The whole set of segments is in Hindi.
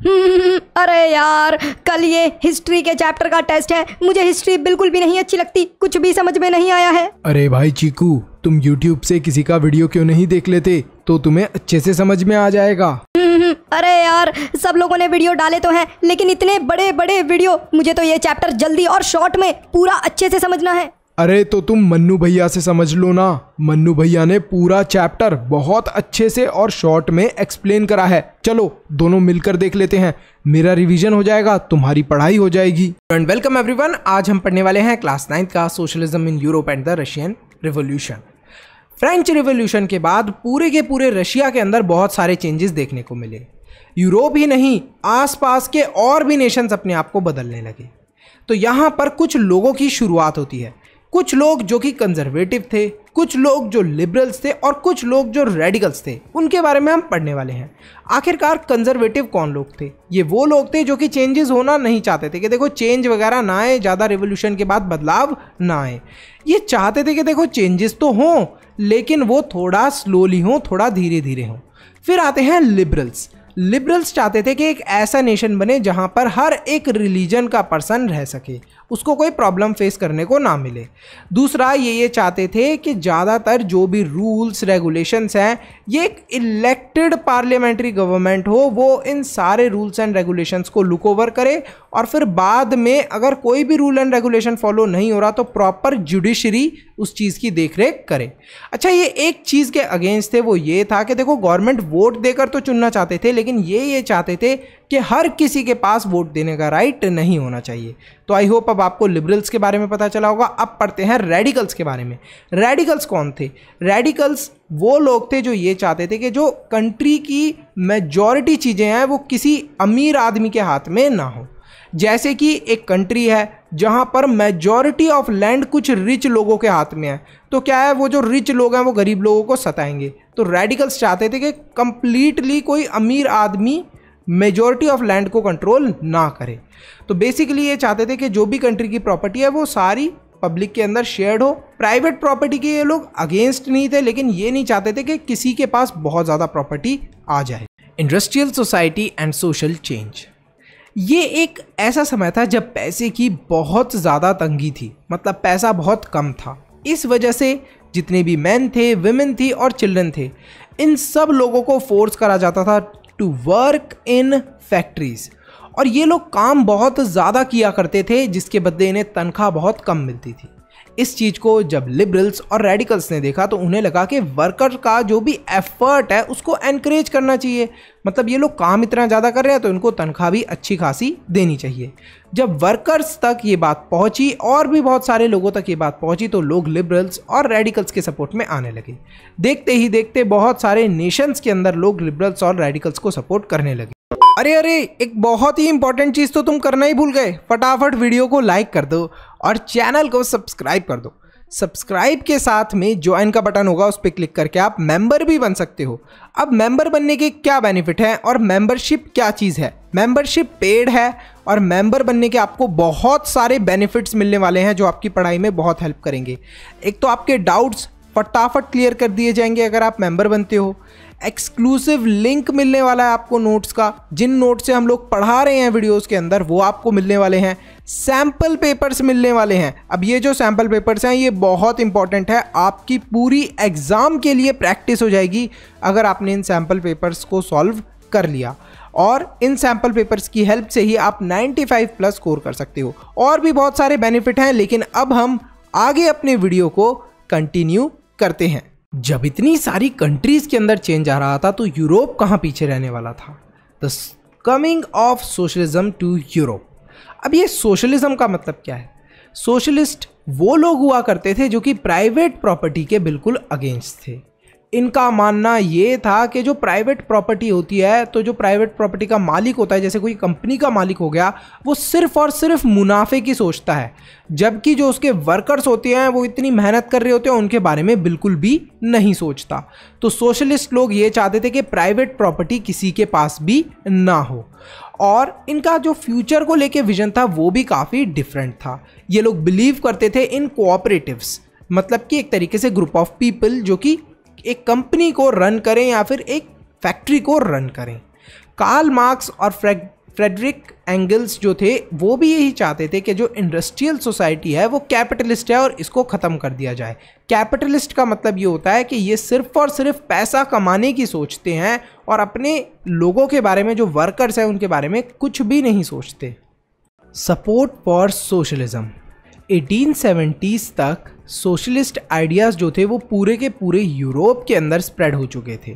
अरे यार कल ये हिस्ट्री के चैप्टर का टेस्ट है मुझे हिस्ट्री बिल्कुल भी नहीं अच्छी लगती कुछ भी समझ में नहीं आया है अरे भाई चीकू तुम YouTube से किसी का वीडियो क्यों नहीं देख लेते तो तुम्हें अच्छे से समझ में आ जाएगा अरे यार सब लोगों ने वीडियो डाले तो हैं लेकिन इतने बड़े बड़े वीडियो मुझे तो ये चैप्टर जल्दी और शॉर्ट में पूरा अच्छे से समझना है अरे तो तुम मन्नू भैया से समझ लो ना मन्नू भैया ने पूरा चैप्टर बहुत अच्छे से और शॉर्ट में एक्सप्लेन करा है चलो दोनों मिलकर देख लेते हैं मेरा रिवीजन हो जाएगा तुम्हारी पढ़ाई हो जाएगी एंड वेलकम एवरीवन आज हम पढ़ने वाले हैं क्लास नाइन्थ का socialism in Europe and the Russian revolution French revolution के बाद पूरे के पूरे रशिया के अंदर बहुत सारे चेंजेस देखने को मिले यूरोप ही नहीं आसपास के और भी नेशंस अपने आप को बदलने लगे तो यहाँ पर कुछ लोगों की शुरुआत होती है कुछ लोग जो कि कंजर्वेटिव थे कुछ लोग जो लिबरल्स थे और कुछ लोग जो रेडिकल्स थे उनके बारे में हम पढ़ने वाले हैं आखिरकार कंजर्वेटिव कौन लोग थे ये वो लोग थे जो कि चेंजेस होना नहीं चाहते थे कि देखो चेंज वगैरह ना आए ज़्यादा रिवोल्यूशन के बाद बदलाव ना आए ये चाहते थे कि देखो चेंजेस तो हों लेकिन वो थोड़ा स्लोली हों थोड़ा धीरे धीरे हों फिर आते हैं लिबरल्स लिबरल्स चाहते थे कि एक ऐसा नेशन बने जहाँ पर हर एक रिलीजन का पर्सन रह सके उसको कोई प्रॉब्लम फेस करने को ना मिले दूसरा ये ये चाहते थे कि ज़्यादातर जो भी रूल्स रेगुलेशंस हैं ये एक इलेक्टेड पार्लियामेंट्री गवर्नमेंट हो वो इन सारे रूल्स एंड रेगुलेशंस को लुक ओवर करे और फिर बाद में अगर कोई भी रूल एंड रेगुलेशन फॉलो नहीं हो रहा तो प्रॉपर जुडिशरी उस चीज़ की रेख करे अच्छा ये एक चीज़ के अगेंस्ट थे वो ये था कि देखो गवर्नमेंट वोट देकर तो चुनना चाहते थे लेकिन ये ये चाहते थे कि हर किसी के पास वोट देने का राइट नहीं होना चाहिए तो आई होप अब आपको लिबरल्स के बारे में पता चला होगा अब पढ़ते हैं रेडिकल्स के बारे में रेडिकल्स कौन थे रेडिकल्स वो लोग थे जो ये चाहते थे कि जो कंट्री की मेजॉरिटी चीज़ें हैं वो किसी अमीर आदमी के हाथ में ना हो जैसे कि एक कंट्री है जहाँ पर मेजॉरिटी ऑफ लैंड कुछ रिच लोगों के हाथ में है तो क्या है वो जो रिच लोग हैं वो गरीब लोगों को सताएंगे तो रेडिकल्स चाहते थे कि कंप्लीटली कोई अमीर आदमी मेजोरिटी ऑफ लैंड को कंट्रोल ना करे तो बेसिकली ये चाहते थे कि जो भी कंट्री की प्रॉपर्टी है वो सारी पब्लिक के अंदर शेयर्ड हो प्राइवेट प्रॉपर्टी के ये लोग अगेंस्ट नहीं थे लेकिन ये नहीं चाहते थे कि किसी के पास बहुत ज़्यादा प्रॉपर्टी आ जाए industrial society and social change ये एक ऐसा समय था जब पैसे की बहुत ज़्यादा तंगी थी मतलब पैसा बहुत कम था इस वजह से जितने भी मैन थे वुमेन थी और चिल्ड्रन थे इन सब लोगों को फोर्स करा जाता था टू वर्क इन फैक्ट्रीज और ये लोग काम बहुत ज़्यादा किया करते थे जिसके बदले इन्हें तनख्वाह बहुत कम मिलती थी इस चीज को जब लिबरल्स और रेडिकल्स ने देखा तो उन्हें लगा कि वर्कर का जो भी एफर्ट है उसको एनकरेज करना चाहिए मतलब ये लोग काम इतना ज़्यादा कर रहे हैं तो इनको तनख्वाह भी अच्छी खासी देनी चाहिए जब वर्कर्स तक ये बात पहुंची और भी बहुत सारे लोगों तक ये बात पहुंची तो लोग लिबरल्स और रेडिकल्स के सपोर्ट में आने लगे देखते ही देखते बहुत सारे नेशंस के अंदर लोग लिबरल्स और रेडिकल्स को सपोर्ट करने लगे अरे अरे एक बहुत ही इंपॉर्टेंट चीज़ तो तुम करना ही भूल गए फटाफट वीडियो को लाइक कर दो और चैनल को सब्सक्राइब कर दो सब्सक्राइब के साथ में ज्वाइन का बटन होगा उस पर क्लिक करके आप मेंबर भी बन सकते हो अब मेंबर बनने के क्या बेनिफिट हैं और मेंबरशिप क्या चीज़ है मेंबरशिप पेड है और मेंबर बनने के आपको बहुत सारे बेनिफिट्स मिलने वाले हैं जो आपकी पढ़ाई में बहुत हेल्प करेंगे एक तो आपके डाउट्स फटाफट क्लियर कर दिए जाएंगे अगर आप मेंबर बनते हो एक्सक्लूसिव लिंक मिलने वाला है आपको नोट्स का जिन नोट्स से हम लोग पढ़ा रहे हैं वीडियोस के अंदर वो आपको मिलने वाले हैं सैम्पल पेपर्स मिलने वाले हैं अब ये जो सैम्पल पेपर्स हैं ये बहुत इंपॉर्टेंट है आपकी पूरी एग्ज़ाम के लिए प्रैक्टिस हो जाएगी अगर आपने इन सैम्पल पेपर्स को सॉल्व कर लिया और इन सैम्पल पेपर्स की हेल्प से ही आप 95 प्लस स्कोर कर सकते हो और भी बहुत सारे बेनिफिट हैं लेकिन अब हम आगे अपने वीडियो को कंटिन्यू करते हैं जब इतनी सारी कंट्रीज के अंदर चेंज आ रहा था तो यूरोप कहाँ पीछे रहने वाला था the coming of socialism to Europe अब ये सोशलिज्म का मतलब क्या है सोशलिस्ट वो लोग हुआ करते थे जो कि प्राइवेट प्रॉपर्टी के बिल्कुल अगेंस्ट थे इनका मानना ये था कि जो प्राइवेट प्रॉपर्टी होती है तो जो प्राइवेट प्रॉपर्टी का मालिक होता है जैसे कोई कंपनी का मालिक हो गया वो सिर्फ़ और सिर्फ मुनाफे की सोचता है जबकि जो उसके वर्कर्स होते हैं वो इतनी मेहनत कर रहे होते हैं उनके बारे में बिल्कुल भी नहीं सोचता तो सोशलिस्ट लोग ये चाहते थे कि प्राइवेट प्रॉपर्टी किसी के पास भी ना हो और इनका जो फ्यूचर को लेके विजन था वो भी काफ़ी डिफरेंट था ये लोग बिलीव करते थे इन कोऑपरेटिव्स मतलब कि एक तरीके से ग्रुप ऑफ पीपल जो कि एक कंपनी को रन करें या फिर एक फैक्ट्री को रन करें कार्ल मार्क्स और फ्रेडरिक एंगल्स जो थे वो भी यही चाहते थे कि जो इंडस्ट्रियल सोसाइटी है वो कैपिटलिस्ट है और इसको ख़त्म कर दिया जाए कैपिटलिस्ट का मतलब ये होता है कि ये सिर्फ और सिर्फ पैसा कमाने की सोचते हैं और अपने लोगों के बारे में जो वर्कर्स हैं उनके बारे में कुछ भी नहीं सोचते सपोर्ट फॉर सोशलिज़म 1870s तक सोशलिस्ट आइडियाज़ जो थे वो पूरे के पूरे यूरोप के अंदर स्प्रेड हो चुके थे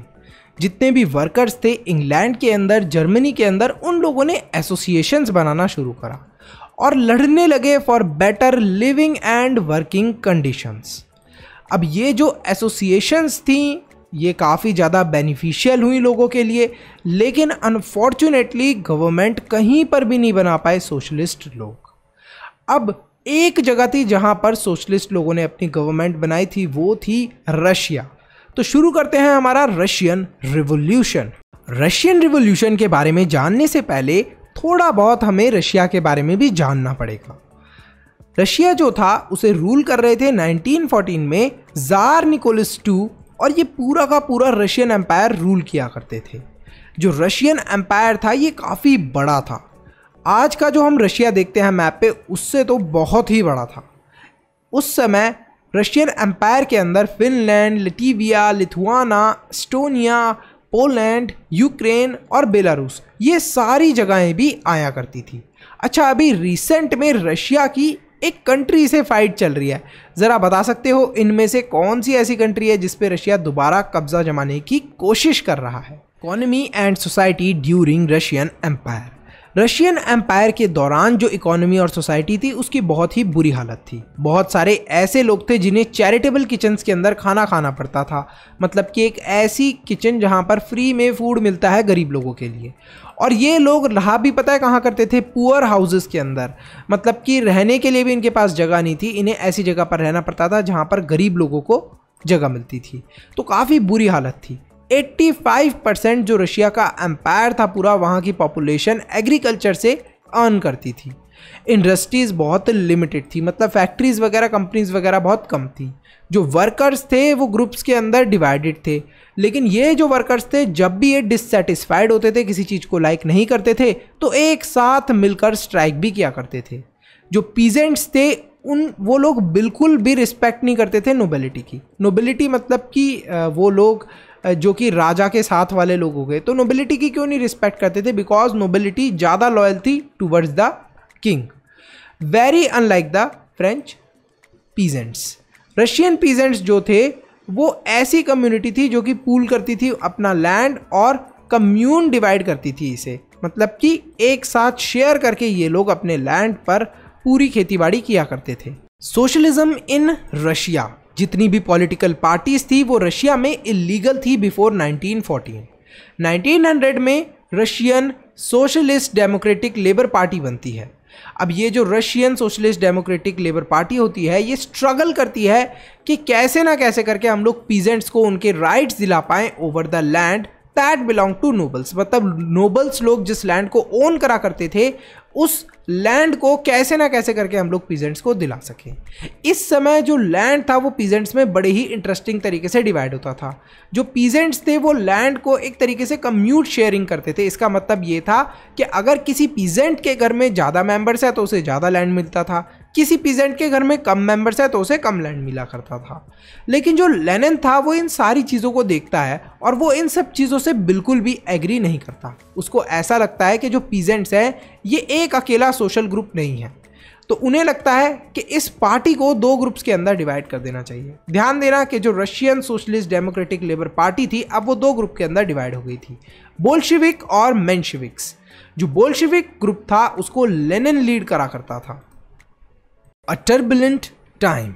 जितने भी वर्कर्स थे इंग्लैंड के अंदर जर्मनी के अंदर उन लोगों ने एसोसिएशंस बनाना शुरू करा और लड़ने लगे for better living and working conditions अब ये जो एसोसिएशंस थी ये काफ़ी ज़्यादा बेनिफिशियल हुई लोगों के लिए लेकिन अनफॉर्चुनेटली गवर्नमेंट कहीं पर भी नहीं बना पाए सोशलिस्ट लोग अब एक जगह थी जहाँ पर सोशलिस्ट लोगों ने अपनी गवर्नमेंट बनाई थी वो थी रशिया तो शुरू करते हैं हमारा रशियन रिवोल्यूशन रशियन रिवोल्यूशन के बारे में जानने से पहले थोड़ा बहुत हमें रशिया के बारे में भी जानना पड़ेगा रशिया जो था उसे रूल कर रहे थे 1914 में जार निकोलस टू और ये पूरा का पूरा रशियन एम्पायर रूल किया करते थे जो रशियन एम्पायर था ये काफ़ी बड़ा था आज का जो हम रशिया देखते हैं मैप पे उससे तो बहुत ही बड़ा था उस समय रशियन एम्पायर के अंदर Finland Latvia Lithuania Estonia Poland Ukraine और बेलारूस ये सारी जगहें भी आया करती थी अच्छा अभी रिसेंट में रशिया की एक कंट्री से फाइट चल रही है ज़रा बता सकते हो इनमें से कौन सी ऐसी कंट्री है जिस पर रशिया दोबारा कब्जा जमाने की कोशिश कर रहा है economy and society during Russian empire Russian empire के दौरान जो इकोनॉमी और सोसाइटी थी उसकी बहुत ही बुरी हालत थी बहुत सारे ऐसे लोग थे जिन्हें चैरिटेबल किचन्स के अंदर खाना खाना पड़ता था मतलब कि एक ऐसी किचन जहाँ पर फ्री में फूड मिलता है गरीब लोगों के लिए और ये लोग रहा भी पता है कहाँ करते थे पुअर हाउसेस के अंदर मतलब कि रहने के लिए भी इनके पास जगह नहीं थी इन्हें ऐसी जगह पर रहना पड़ता था जहाँ पर गरीब लोगों को जगह मिलती थी तो काफ़ी बुरी हालत थी 85 परसेंट जो रशिया का एम्पायर था पूरा वहाँ की पॉपुलेशन एग्रीकल्चर से अर्न करती थी इंडस्ट्रीज़ बहुत लिमिटेड थी मतलब फैक्ट्रीज़ वगैरह कंपनीज़ वगैरह बहुत कम थी जो वर्कर्स थे वो ग्रुप्स के अंदर डिवाइडेड थे लेकिन ये जो वर्कर्स थे जब भी ये डिससेटिस्फाइड होते थे किसी चीज़ को लाइक नहीं करते थे तो एक साथ मिलकर स्ट्राइक भी किया करते थे जो पीजेंट्स थे उन वो लोग बिल्कुल भी रिस्पेक्ट नहीं करते थे नोबिलिटी की नोबिलिटी मतलब कि वो लोग जो कि राजा के साथ वाले लोग हो गए तो नोबिलिटी की क्यों नहीं रिस्पेक्ट करते थे बिकॉज नोबिलिटी ज़्यादा लॉयल थी towards the king very unlike the French peasants Russian peasants जो थे वो ऐसी कम्युनिटी थी जो कि पूल करती थी अपना लैंड और कम्यून डिवाइड करती थी इसे मतलब कि एक साथ शेयर करके ये लोग अपने लैंड पर पूरी खेतीबाड़ी किया करते थे सोशलिज्म इन रशिया जितनी भी पॉलिटिकल पार्टीज़ थी वो रशिया में इलीगल थी बिफोर 1914 1900 में Russian socialist democratic labour party बनती है अब ये जो Russian socialist democratic labour party होती है ये स्ट्रगल करती है कि कैसे ना कैसे करके हम लोग पीजेंट्स को उनके राइट्स दिला पाएँ over the land that belong to nobles मतलब नोबल्स लोग जिस लैंड को ओन करा करते थे उस लैंड को कैसे ना कैसे करके हम लोग पीजेंट्स को दिला सकें इस समय जो लैंड था वो पीजेंट्स में बड़े ही इंटरेस्टिंग तरीके से डिवाइड होता था जो पीजेंट्स थे वो लैंड को एक तरीके से कम्यूट शेयरिंग करते थे इसका मतलब ये था कि अगर किसी पीजेंट के घर में ज़्यादा मेंबर्स है तो उसे ज़्यादा लैंड मिलता था किसी पीजेंट के घर में कम मेंबर्स है तो उसे कम लैंड मिला करता था लेकिन जो लेनिन था वो इन सारी चीज़ों को देखता है और वो इन सब चीज़ों से बिल्कुल भी एग्री नहीं करता उसको ऐसा लगता है कि जो पीजेंट्स हैं ये एक अकेला सोशल ग्रुप नहीं है तो उन्हें लगता है कि इस पार्टी को दो ग्रुप्स के अंदर डिवाइड कर देना चाहिए ध्यान देना कि जो Russian socialist democratic labour party थी अब वो दो ग्रुप के अंदर डिवाइड हो गई थी बोल्शिविक और मैनशिविक्स जो बोल्शिविक ग्रुप था उसको लेनिन लीड करा करता था अ टर्बुलेंट टाइम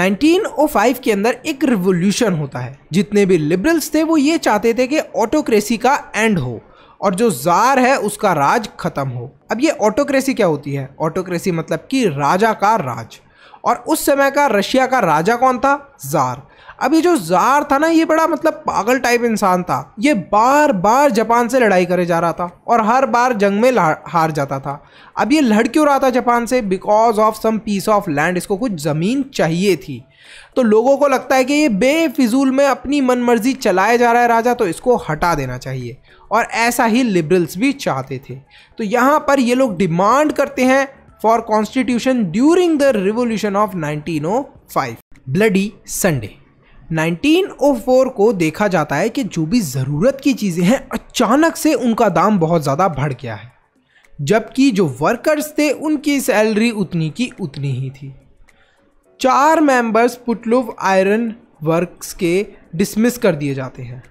1905 के अंदर एक रिवोल्यूशन होता है जितने भी लिबरल्स थे वो ये चाहते थे कि ऑटोक्रेसी का एंड हो और जो जार है उसका राज खत्म हो अब ये ऑटोक्रेसी क्या होती है ऑटोक्रेसी मतलब कि राजा का राज और उस समय का रशिया का राजा कौन था जार अब ये जो जार था ना ये बड़ा मतलब पागल टाइप इंसान था ये बार बार जापान से लड़ाई करे जा रहा था और हर बार जंग में हार जाता था अब ये लड़ क्यों रहा था जापान से because of some piece of land इसको कुछ ज़मीन चाहिए थी तो लोगों को लगता है कि ये बेफिजूल में अपनी मनमर्जी चलाया जा रहा है राजा तो इसको हटा देना चाहिए और ऐसा ही लिबरल्स भी चाहते थे तो यहाँ पर ये लोग डिमांड करते हैं for constitution during the revolution of 1905 bloody Sunday 1904 को देखा जाता है कि जो भी ज़रूरत की चीज़ें हैं अचानक से उनका दाम बहुत ज़्यादा बढ़ गया है जबकि जो वर्कर्स थे उनकी सैलरी उतनी की उतनी ही थी चार मेंबर्स पुटलुव आयरन वर्क्स के डिसमिस कर दिए जाते हैं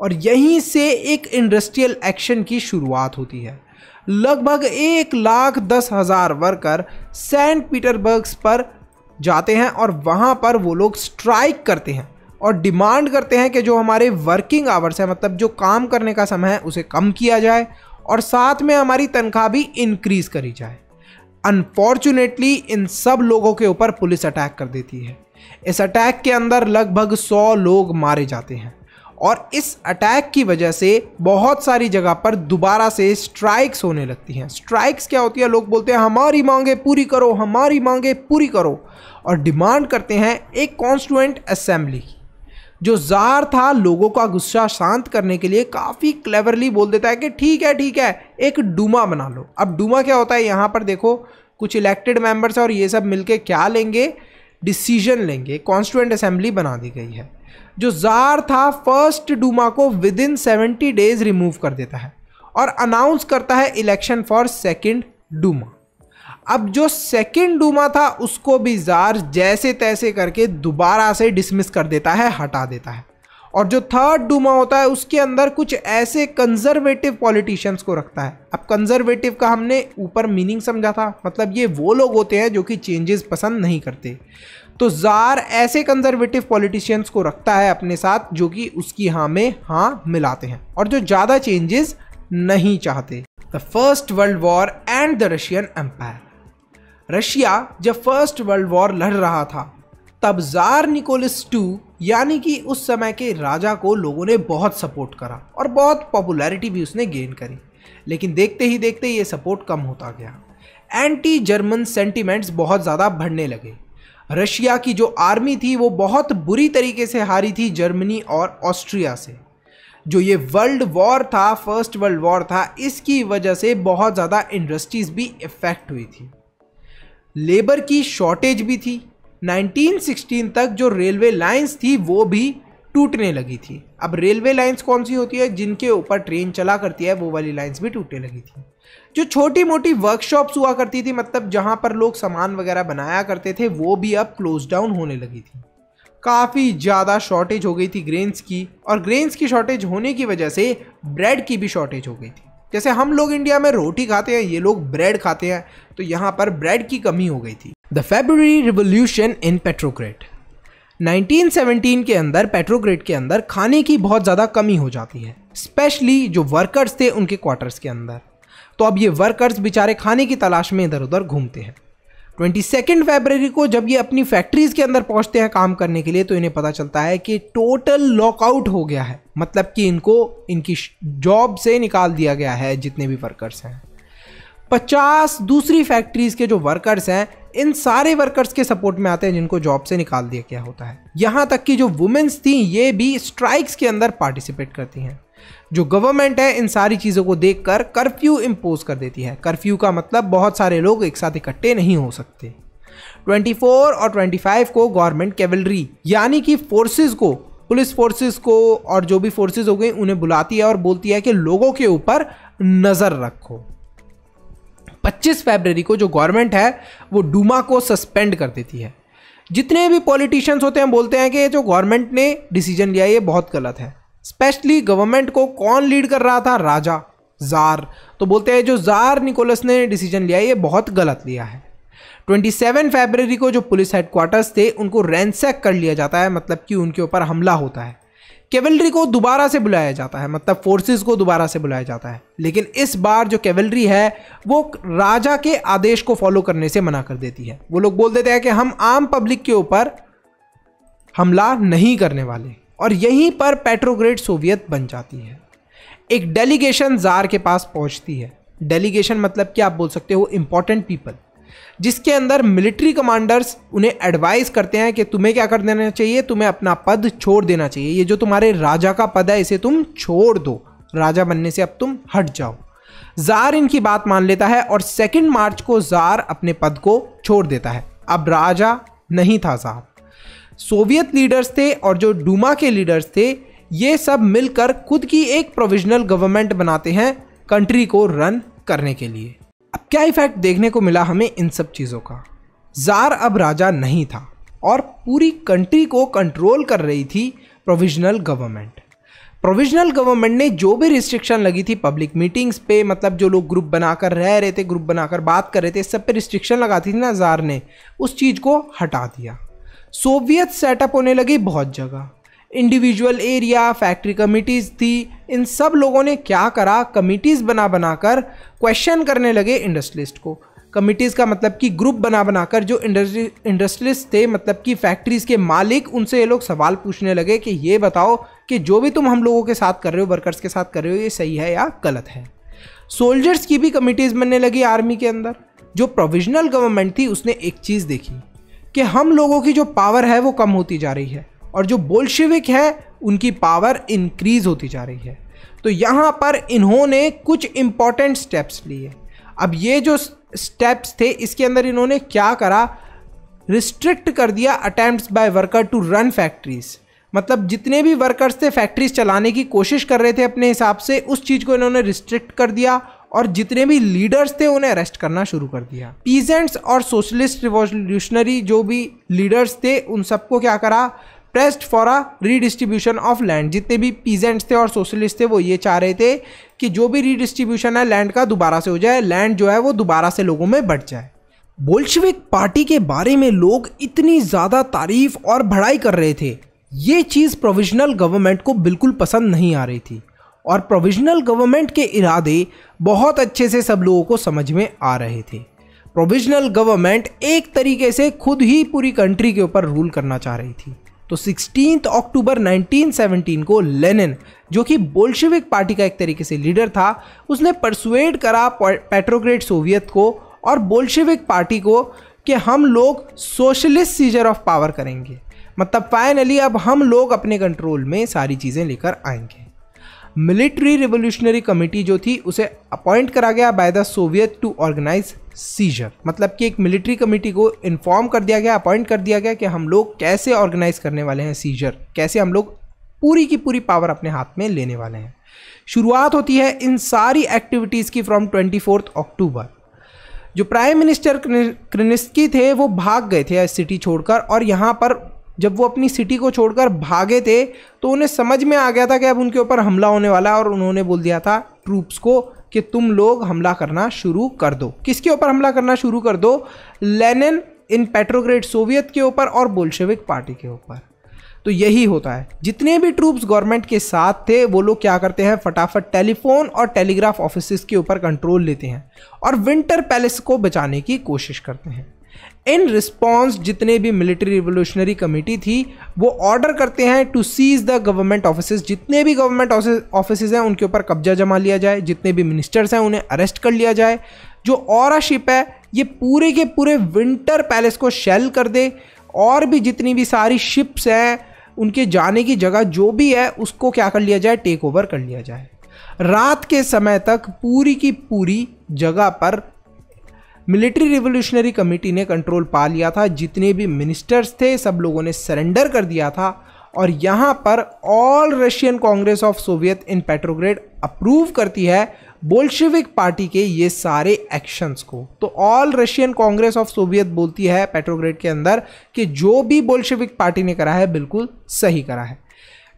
और यहीं से एक इंडस्ट्रियल एक्शन की शुरुआत होती है लगभग एक लाख दस हज़ार वर्कर सेंट पीटरबर्ग्स पर जाते हैं और वहाँ पर वो लोग स्ट्राइक करते हैं और डिमांड करते हैं कि जो हमारे वर्किंग आवर्स है मतलब जो काम करने का समय है उसे कम किया जाए और साथ में हमारी तनख्वाह भी इंक्रीज़ करी जाए अनफॉर्चुनेटली इन सब लोगों के ऊपर पुलिस अटैक कर देती है इस अटैक के अंदर लगभग सौ लोग मारे जाते हैं और इस अटैक की वजह से बहुत सारी जगह पर दोबारा से स्ट्राइक्स होने लगती हैं स्ट्राइक्स क्या होती है लोग बोलते हैं हमारी मांगे पूरी करो हमारी मांगे पूरी करो और डिमांड करते हैं एक कॉन्स्टिटेंट असेंबली की जो जार था लोगों का गुस्सा शांत करने के लिए काफ़ी क्लेवरली बोल देता है कि ठीक है ठीक है एक डूमा बना लो अब डूमा क्या होता है यहाँ पर देखो कुछ इलेक्टेड मेंबर्स और ये सब मिलके क्या लेंगे डिसीजन लेंगे कॉन्स्टिट्यूंट असेंबली बना दी गई है जो जार था फर्स्ट डूमा को within seventy days remove कर देता है और अनाउंस करता है इलेक्शन फॉर सेकेंड डूमा अब जो सेकेंड डूमा था उसको भी जार जैसे तैसे करके दोबारा से डिसमिस कर देता है हटा देता है और जो थर्ड डूमा होता है उसके अंदर कुछ ऐसे कंजर्वेटिव पॉलिटिशियंस को रखता है अब कंजर्वेटिव का हमने ऊपर मीनिंग समझा था मतलब ये वो लोग होते हैं जो कि चेंजेस पसंद नहीं करते तो जार ऐसे कंजर्वेटिव पॉलिटिशियंस को रखता है अपने साथ जो कि उसकी हाँ में हाँ मिलाते हैं और जो ज़्यादा चेंजेस नहीं चाहते the first world war and the Russian empire Russia जब फर्स्ट वर्ल्ड वॉर लड़ रहा था तब जार निकोलस टू यानी कि उस समय के राजा को लोगों ने बहुत सपोर्ट करा और बहुत पॉपुलैरिटी भी उसने गेन करी लेकिन देखते ही देखते ये सपोर्ट कम होता गया एंटी जर्मन सेंटिमेंट्स बहुत ज़्यादा बढ़ने लगे रशिया की जो आर्मी थी वो बहुत बुरी तरीके से हारी थी जर्मनी और ऑस्ट्रिया से जो ये वर्ल्ड वॉर था फर्स्ट वर्ल्ड वॉर था इसकी वजह से बहुत ज़्यादा इंडस्ट्रीज़ भी इफ़ेक्ट हुई थी लेबर की शॉर्टेज भी थी 1916 तक जो रेलवे लाइंस थी वो भी टूटने लगी थी अब रेलवे लाइंस कौन सी होती है जिनके ऊपर ट्रेन चला करती है वो वाली लाइंस भी टूटने लगी थी जो छोटी मोटी वर्कशॉप्स हुआ करती थी मतलब जहाँ पर लोग सामान वगैरह बनाया करते थे वो भी अब क्लोज डाउन होने लगी थी काफ़ी ज़्यादा शॉर्टेज हो गई थी ग्रेन्स की और ग्रेन्स की शॉर्टेज होने की वजह से ब्रेड की भी शॉर्टेज हो गई थी जैसे हम लोग इंडिया में रोटी खाते हैं ये लोग ब्रेड खाते हैं तो यहाँ पर ब्रेड की कमी हो गई थी the February revolution in Petrograd 1917 के अंदर पेट्रोग्रेड के अंदर खाने की बहुत ज़्यादा कमी हो जाती है स्पेशली जो वर्कर्स थे उनके क्वार्टर्स के अंदर तो अब ये वर्कर्स बेचारे खाने की तलाश में इधर उधर घूमते हैं ट्वेंटी सेकेंड फेबररी को जब ये अपनी फैक्ट्रीज के अंदर पहुंचते हैं काम करने के लिए तो इन्हें पता चलता है कि टोटल लॉकआउट हो गया है मतलब कि इनको इनकी जॉब से निकाल दिया गया है जितने भी वर्कर्स हैं पचास दूसरी फैक्ट्रीज के जो वर्कर्स हैं इन सारे वर्कर्स के सपोर्ट में आते हैं जिनको जॉब से निकाल दिया गया होता है यहाँ तक कि जो वुमेन्स थी ये भी स्ट्राइक्स के अंदर पार्टिसिपेट करती हैं जो गवर्नमेंट है इन सारी चीज़ों को देख कर कर्फ्यू इम्पोज कर देती है कर्फ्यू का मतलब बहुत सारे लोग एक साथ इकट्ठे नहीं हो सकते 24 और 25 को गवर्नमेंट कैवलरी यानी कि फोर्सेस को पुलिस फोर्सेस को और जो भी फोर्सेस हो गई उन्हें बुलाती है और बोलती है कि लोगों के ऊपर नज़र रखो 25 फरवरी को जो गवर्नमेंट है वो डूमा को सस्पेंड कर देती है जितने भी पॉलिटिशियंस होते हैं बोलते हैं कि जो गवर्नमेंट ने डिसीजन लिया ये बहुत गलत है स्पेशली गवर्नमेंट को कौन लीड कर रहा था राजा जार तो बोलते हैं जो जार निकोलस ने डिसीजन लिया ये बहुत गलत लिया है 27 फरवरी को जो पुलिस हेडक्वार्टर्स थे उनको रैनसैक कर लिया जाता है मतलब कि उनके ऊपर हमला होता है कैवलरी को दोबारा से बुलाया जाता है मतलब फोर्सेस को दोबारा से बुलाया जाता है लेकिन इस बार जो कैवलरी है वो राजा के आदेश को फॉलो करने से मना कर देती है वो लोग बोल देते हैं कि हम आम पब्लिक के ऊपर हमला नहीं करने वाले और यहीं पर पेट्रोग्रेड सोवियत बन जाती है एक डेलीगेशन जार के पास पहुंचती है डेलीगेशन मतलब कि आप बोल सकते हो इम्पॉर्टेंट पीपल जिसके अंदर मिलिट्री कमांडर्स उन्हें एडवाइस करते हैं कि तुम्हें क्या कर देना चाहिए तुम्हें अपना पद छोड़ देना चाहिए ये जो तुम्हारे राजा का पद है इसे तुम छोड़ दो राजा बनने से अब तुम हट जाओ जार इनकी बात मान लेता है और सेकेंड मार्च को जार अपने पद को छोड़ देता है अब राजा नहीं था जार सोवियत लीडर्स थे और जो डूमा के लीडर्स थे ये सब मिलकर खुद की एक प्रोविजनल गवर्नमेंट बनाते हैं कंट्री को रन करने के लिए अब क्या इफेक्ट देखने को मिला हमें इन सब चीज़ों का जार अब राजा नहीं था और पूरी कंट्री को कंट्रोल कर रही थी प्रोविजनल गवर्नमेंट प्रोविजनल गवर्नमेंट ने जो भी रिस्ट्रिक्शन लगी थी पब्लिक मीटिंग्स पे मतलब जो लोग ग्रुप बनाकर रह रहे थे ग्रुप बनाकर बात कर रहे थे सब पे रिस्ट्रिक्शन लगाती थी ना जार ने उस चीज़ को हटा दिया सोवियत सेटअप होने लगी बहुत जगह इंडिविजुअल एरिया फैक्ट्री कमिटीज़ थी इन सब लोगों ने क्या करा कमिटीज़ बना बनाकर क्वेश्चन करने लगे इंडस्ट्रियलिस्ट को कमिटीज़ का मतलब कि ग्रुप बना बनाकर जो इंडस्ट्री इंडस्ट्रियलिस्ट थे मतलब कि फैक्ट्रीज़ के मालिक उनसे ये लोग सवाल पूछने लगे कि ये बताओ कि जो भी तुम हम लोगों के साथ कर रहे हो वर्कर्स के साथ कर रहे हो ये सही है या गलत है सोल्जर्स की भी कमिटीज़ बनने लगी आर्मी के अंदर जो प्रोविजनल गवर्नमेंट थी उसने एक चीज़ देखी कि हम लोगों की जो पावर है वो कम होती जा रही है और जो बोल्शिविक है उनकी पावर इंक्रीज़ होती जा रही है तो यहाँ पर इन्होंने कुछ इम्पॉर्टेंट स्टेप्स लिए अब ये जो स्टेप्स थे इसके अंदर इन्होंने क्या करा रिस्ट्रिक्ट कर दिया attempt by worker to run factories मतलब जितने भी वर्कर्स थे फैक्ट्रीज चलाने की कोशिश कर रहे थे अपने हिसाब से उस चीज़ को इन्होंने रिस्ट्रिक्ट कर दिया और जितने भी लीडर्स थे उन्हें अरेस्ट करना शुरू कर दिया पीजेंट्स और सोशलिस्ट रिवोल्यूशनरी जो भी लीडर्स थे उन सबको क्या करा pressed for a redistribution of land जितने भी पीजेंट्स थे और सोशलिस्ट थे वो ये चाह रहे थे कि जो भी रीडिस्ट्रीब्यूशन है लैंड का दोबारा से हो जाए लैंड जो है वो दोबारा से लोगों में बढ़ जाए बोल्शविक पार्टी के बारे में लोग इतनी ज़्यादा तारीफ और बढ़ाई कर रहे थे ये चीज़ प्रोविजनल गवर्नमेंट को बिल्कुल पसंद नहीं आ रही थी और प्रोविजनल गवर्नमेंट के इरादे बहुत अच्छे से सब लोगों को समझ में आ रहे थे प्रोविजनल गवर्नमेंट एक तरीके से खुद ही पूरी कंट्री के ऊपर रूल करना चाह रही थी तो सिक्सटीन अक्टूबर 1917 को लेनिन जो कि बोल्शेविक पार्टी का एक तरीके से लीडर था उसने परसुएड करा पेट्रोग्रेड सोवियत को और बोल्शेविक पार्टी को कि हम लोग सोशलिस्ट सीजर ऑफ पावर करेंगे मतलब फाइनली अब हम लोग अपने कंट्रोल में सारी चीज़ें लेकर आएंगे मिलिट्री रिवोल्यूशनरी कमेटी जो थी उसे अपॉइंट करा गया by the Soviet to organise seizure मतलब कि एक मिलिट्री कमेटी को इन्फॉर्म कर दिया गया अपॉइंट कर दिया गया कि हम लोग कैसे ऑर्गेनाइज करने वाले हैं सीजर कैसे हम लोग पूरी की पूरी पावर अपने हाथ में लेने वाले हैं शुरुआत होती है इन सारी एक्टिविटीज़ की फ्रॉम ट्वेंटी अक्टूबर जो प्राइम मिनिस्टर क्रिनिस्की थे वो भाग गए थे सिटी छोड़कर और यहाँ पर जब वो अपनी सिटी को छोड़कर भागे थे तो उन्हें समझ में आ गया था कि अब उनके ऊपर हमला होने वाला है और उन्होंने बोल दिया था ट्रूप्स को कि तुम लोग हमला करना शुरू कर दो किसके ऊपर हमला करना शुरू कर दो लेनिन इन पेट्रोग्रेड सोवियत के ऊपर और बोल्शेविक पार्टी के ऊपर तो यही होता है जितने भी ट्रूप्स गवर्नमेंट के साथ थे वो लोग क्या करते हैं फटाफट टेलीफोन और टेलीग्राफ ऑफिस के ऊपर कंट्रोल लेते हैं और विंटर पैलेस को बचाने की कोशिश करते हैं इन रिस्पॉन्स जितने भी मिलिट्री रिवोल्यूशनरी कमेटी थी वो ऑर्डर करते हैं to seize the government office जितने भी गवर्नमेंट ऑफिस हैं उनके ऊपर कब्जा जमा लिया जाए जितने भी मिनिस्टर्स हैं उन्हें अरेस्ट कर लिया जाए जो और शिप है ये पूरे के पूरे विंटर पैलेस को शेल कर दे और भी जितनी भी सारी शिप्स हैं उनके जाने की जगह जो भी है उसको क्या कर लिया जाए टेक ओवर कर लिया जाए रात के समय तक पूरी की पूरी जगह पर मिलिट्री रिवोल्यूशनरी कमेटी ने कंट्रोल पा लिया था जितने भी मिनिस्टर्स थे सब लोगों ने सरेंडर कर दिया था और यहाँ पर all Russian congress of Soviet in Petrograd approve करती है बोल्शिविक पार्टी के ये सारे एक्शंस को तो all Russian congress of Soviet बोलती है पेट्रोग्रेड के अंदर कि जो भी बोल्शिविक पार्टी ने करा है बिल्कुल सही करा है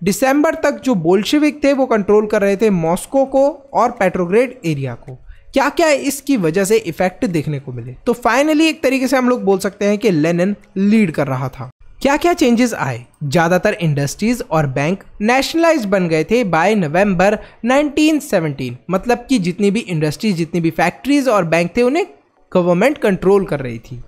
दिसंबर तक जो बोल्शिविक थे वो कंट्रोल कर रहे थे मॉस्को को और पेट्रोग्रेड एरिया को क्या क्या इसकी वजह से इफेक्ट देखने को मिले तो फाइनली एक तरीके से हम लोग बोल सकते हैं कि लेनन लीड कर रहा था क्या क्या चेंजेस आए ज्यादातर इंडस्ट्रीज और बैंक नेशनलाइज बन गए थे बाय नवंबर 1917 मतलब कि जितनी भी इंडस्ट्रीज जितनी भी फैक्ट्रीज और बैंक थे उन्हें गवर्नमेंट कंट्रोल कर रही थी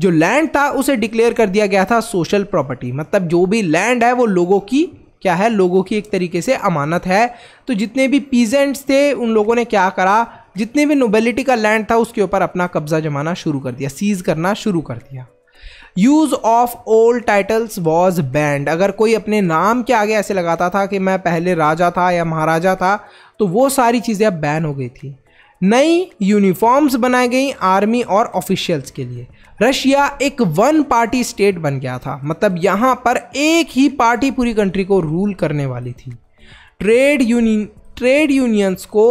जो लैंड था उसे डिक्लेयर कर दिया गया था सोशल प्रॉपर्टी मतलब जो भी लैंड है वो लोगों की क्या है लोगों की एक तरीके से अमानत है तो जितने भी पीजेंट्स थे उन लोगों ने क्या करा जितने भी नोबेलिटी का लैंड था उसके ऊपर अपना कब्जा जमाना शुरू कर दिया सीज करना शुरू कर दिया use of old titles was banned अगर कोई अपने नाम के आगे ऐसे लगाता था कि मैं पहले राजा था या महाराजा था तो वो सारी चीज़ें अब बैन हो गई थी नई यूनिफॉर्म्स बनाई गई आर्मी और ऑफिशियल्स के लिए रशिया एक वन पार्टी स्टेट बन गया था मतलब यहाँ पर एक ही पार्टी पूरी कंट्री को रूल करने वाली थी ट्रेड यूनियन ट्रेड यूनियंस को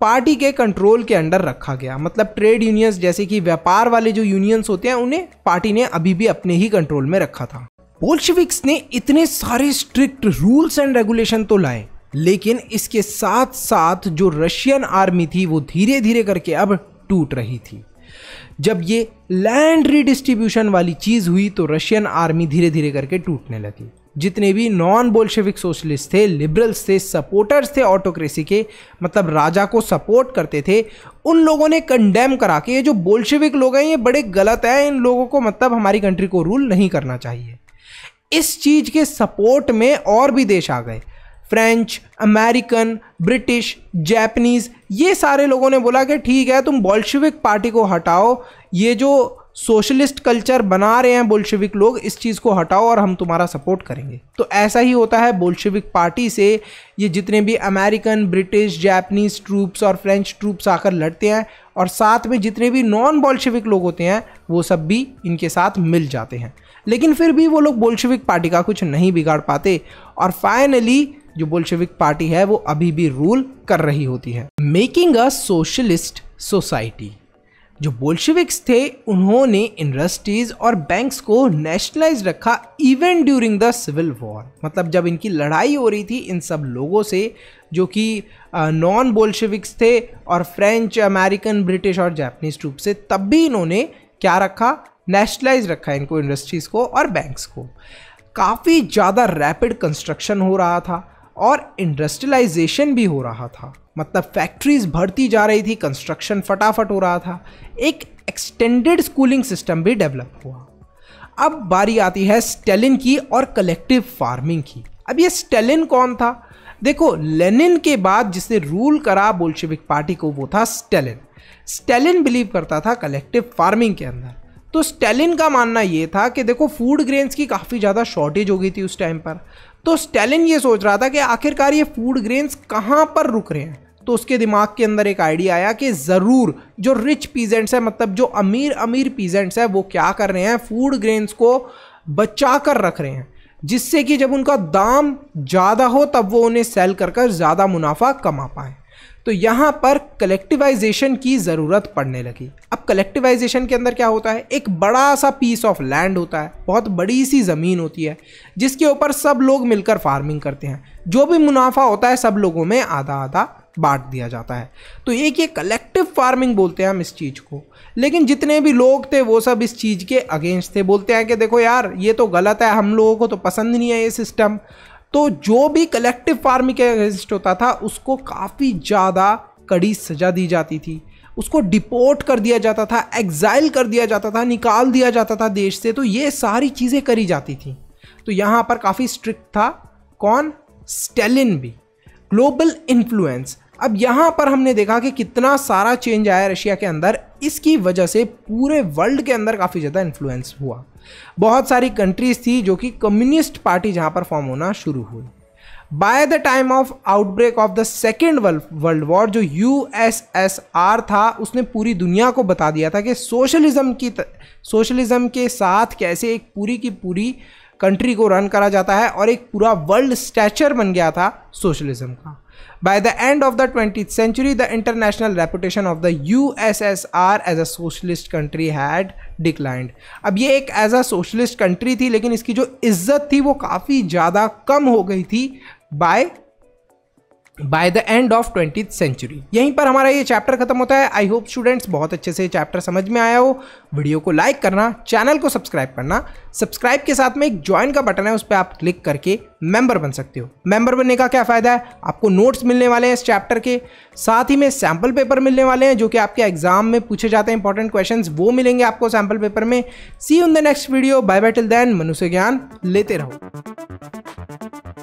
पार्टी के कंट्रोल के अंडर रखा गया मतलब ट्रेड यूनियंस जैसे कि व्यापार वाले जो यूनियंस होते हैं उन्हें पार्टी ने अभी भी अपने ही कंट्रोल में रखा था बोल्शविक्स ने इतने सारे स्ट्रिक्ट रूल्स एंड रेगुलेशन तो लाए लेकिन इसके साथ साथ जो रशियन आर्मी थी वो धीरे धीरे करके अब टूट रही थी जब ये लैंड रिडिस्ट्रीब्यूशन वाली चीज़ हुई तो रशियन आर्मी धीरे धीरे करके टूटने लगी जितने भी नॉन बोल्शेविक सोशलिस्ट थे लिबरल्स थे सपोर्टर्स थे ऑटोक्रेसी के मतलब राजा को सपोर्ट करते थे उन लोगों ने कंडेम करा के ये जो बोल्शेविक लोग हैं ये बड़े गलत हैं इन लोगों को मतलब हमारी कंट्री को रूल नहीं करना चाहिए इस चीज़ के सपोर्ट में और भी देश आ गए फ्रेंच अमेरिकन ब्रिटिश जैपनीज़ ये सारे लोगों ने बोला कि ठीक है तुम बोल्शेविक पार्टी को हटाओ ये जो सोशलिस्ट कल्चर बना रहे हैं बोल्शेविक लोग इस चीज़ को हटाओ और हम तुम्हारा सपोर्ट करेंगे तो ऐसा ही होता है बोल्शेविक पार्टी से ये जितने भी अमेरिकन ब्रिटिश जापनीज़ ट्रूप्स और फ्रेंच ट्रूप्स आकर लड़ते हैं और साथ में जितने भी नॉन बोल्शेविक लोग होते हैं वो सब भी इनके साथ मिल जाते हैं लेकिन फिर भी वो लोग बोल्शेविक पार्टी का कुछ नहीं बिगाड़ पाते और फाइनली जो बोल्शेविक पार्टी है वो अभी भी रूल कर रही होती है मेकिंग अ सोशलिस्ट सोसाइटी जो बोल्शिविक्स थे उन्होंने इंडस्ट्रीज और बैंक्स को नेशनलाइज रखा even during the civil war मतलब जब इनकी लड़ाई हो रही थी इन सब लोगों से जो कि नॉन बोल्शिविक्स थे और फ्रेंच अमेरिकन ब्रिटिश और जापनीज ट्रूप से तब भी इन्होंने क्या रखा नेशनलाइज रखा इनको इंडस्ट्रीज़ को और बैंक्स को काफ़ी ज़्यादा रैपिड कंस्ट्रक्शन हो रहा था और इंडस्ट्रियलाइजेशन भी हो रहा था मतलब फैक्ट्रीज भरती जा रही थी कंस्ट्रक्शन फटाफट हो रहा था एक एक्सटेंडेड स्कूलिंग सिस्टम भी डेवलप हुआ अब बारी आती है स्टेलिन की और कलेक्टिव फार्मिंग की अब ये स्टेलिन कौन था देखो लेनिन के बाद जिसने रूल करा बोल्शेविक पार्टी को वो था स्टेलिन स्टेलिन बिलीव करता था कलेक्टिव फार्मिंग के अंदर तो स्टेलिन का मानना ये था कि देखो फूड ग्रेन्स की काफ़ी ज़्यादा शॉर्टेज हो गई थी उस टाइम पर तो स्टैलिन ये सोच रहा था कि आखिरकार ये फूड ग्रेन्स कहाँ पर रुक रहे हैं तो उसके दिमाग के अंदर एक आइडिया आया कि ज़रूर जो रिच पीजेंट्स हैं मतलब जो अमीर अमीर पीजेंट्स हैं वो क्या कर रहे हैं फूड ग्रेन्स को बचा कर रख रहे हैं जिससे कि जब उनका दाम ज़्यादा हो तब वो उन्हें सेल कर कर ज़्यादा मुनाफा कमा पाएँ तो यहाँ पर कलेक्टिवाइजेशन की ज़रूरत पड़ने लगी अब कलेक्टिवाइजेशन के अंदर क्या होता है एक बड़ा सा पीस ऑफ लैंड होता है बहुत बड़ी सी ज़मीन होती है जिसके ऊपर सब लोग मिलकर फार्मिंग करते हैं जो भी मुनाफा होता है सब लोगों में आधा आधा बांट दिया जाता है तो एक ये कलेक्टिव फार्मिंग बोलते हैं हम इस चीज़ को लेकिन जितने भी लोग थे वो सब इस चीज़ के अगेंस्ट थे बोलते हैं कि देखो यार ये तो गलत है हम लोगों को तो पसंद नहीं है ये सिस्टम तो जो भी कलेक्टिव फार्मिंग के अगेंस्ट होता था उसको काफ़ी ज़्यादा कड़ी सजा दी जाती थी उसको डिपोर्ट कर दिया जाता था एग्जाइल कर दिया जाता था निकाल दिया जाता था देश से तो ये सारी चीज़ें करी जाती थी तो यहाँ पर काफ़ी स्ट्रिक्ट था कौन स्टेलिन भी ग्लोबल इन्फ्लुएंस अब यहाँ पर हमने देखा कि कितना सारा चेंज आया रशिया के अंदर इसकी वजह से पूरे वर्ल्ड के अंदर काफ़ी ज़्यादा इन्फ्लुएंस हुआ बहुत सारी कंट्रीज़ थी जो कि कम्युनिस्ट पार्टी जहाँ पर फॉर्म होना शुरू हुई by the time of outbreak of the second world war जो यू एस एस आर था उसने पूरी दुनिया को बता दिया था कि सोशलिज्म की सोशलिज्म के साथ कैसे एक पूरी की पूरी कंट्री को रन करा जाता है और एक पूरा वर्ल्ड स्टैचर बन गया था सोशलिज्म का By the end of the 20th century, the international reputation of the USSR as a socialist country had declined. अब ये एक एज अ सोशलिस्ट कंट्री थी लेकिन इसकी जो इज्जत थी वो काफ़ी ज़्यादा कम हो गई थी by by the end of twenty century यहीं पर हमारा ये चैप्टर खत्म होता है आई होप स्टूडेंट्स बहुत अच्छे से चैप्टर समझ में आया हो वीडियो को लाइक करना चैनल को सब्सक्राइब करना सब्सक्राइब के साथ में एक ज्वाइन का बटन है उस पर आप क्लिक करके मेंबर बन सकते हो मेंबर बनने का क्या फ़ायदा है आपको नोट्स मिलने वाले हैं इस चैप्टर के साथ ही में सैम्पल पेपर मिलने वाले हैं जो कि आपके एग्जाम में पूछे जाते हैं इंपॉर्टेंट क्वेश्चन वो मिलेंगे आपको सैम्पल पेपर में see in the next video bye bye till then मनुष्य ज्ञान लेते रहो